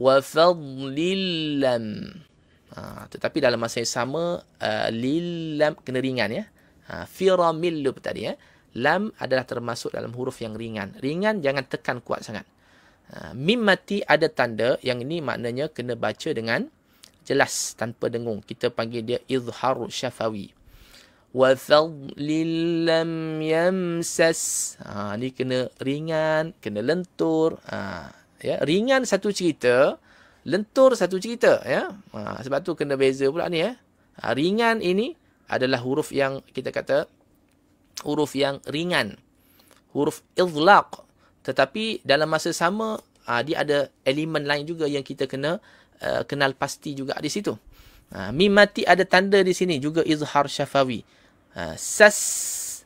wafadlillam. Ha, tetapi dalam masa yang sama, uh, eh, lillam kena ringan ya. Ha, firamillu tadi ya. Lam adalah termasuk dalam huruf yang ringan. Ringan jangan tekan kuat sangat. Ha, mim mati ada tanda yang ini maknanya kena baca dengan jelas tanpa dengung. Kita panggil dia izhar syafawi. Wafadlillam yamsas. Ha, ini kena ringan, kena lentur. Ha, ya ringan satu cerita lentur satu cerita ya ha, sebab tu kena beza pula ni ya ha, ringan ini adalah huruf yang kita kata huruf yang ringan huruf izlaq tetapi dalam masa sama ha, dia ada elemen lain juga yang kita kena uh, kenal pasti juga di situ ha, mim mati ada tanda di sini juga izhar syafawi ha, sas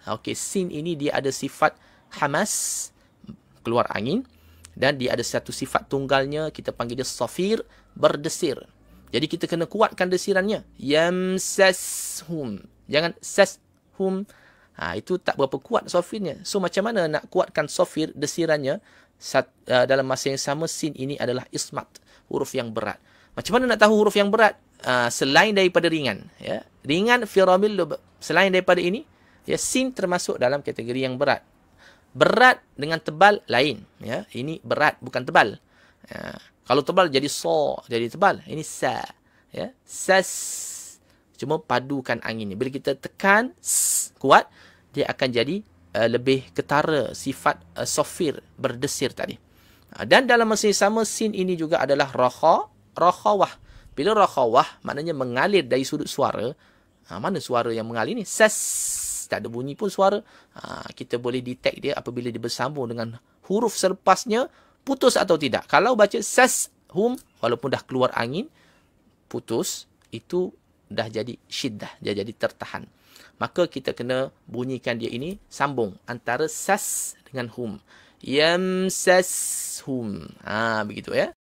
ha, okey sin ini dia ada sifat hamas keluar angin dan dia ada satu sifat tunggalnya kita panggil dia safir berdesir jadi kita kena kuatkan desirannya yamsashum jangan sashum ha itu tak berapa kuat safirnya so macam mana nak kuatkan safir desirannya Sat, uh, dalam masa yang sama sin ini adalah ismat huruf yang berat macam mana nak tahu huruf yang berat uh, selain daripada ringan ya ringan firamil selain daripada ini ya sin termasuk dalam kategori yang berat berat dengan tebal lain ya ini berat bukan tebal ya. kalau tebal jadi so jadi tebal ini sa ya ses cuma padukan angin ini bila kita tekan s, kuat dia akan jadi uh, lebih ketara sifat uh, eh, sofir berdesir tadi ha, dan dalam masa yang sama sin ini juga adalah raha rahawah bila rahawah maknanya mengalir dari sudut suara ha, mana suara yang mengalir ini ses tak ada bunyi pun suara, ha, kita boleh detect dia apabila dia bersambung dengan huruf selepasnya putus atau tidak. Kalau baca ses hum walaupun dah keluar angin putus itu dah jadi syiddah, dia jadi tertahan. Maka kita kena bunyikan dia ini sambung antara ses dengan hum. ses hum. Ha, begitu ya.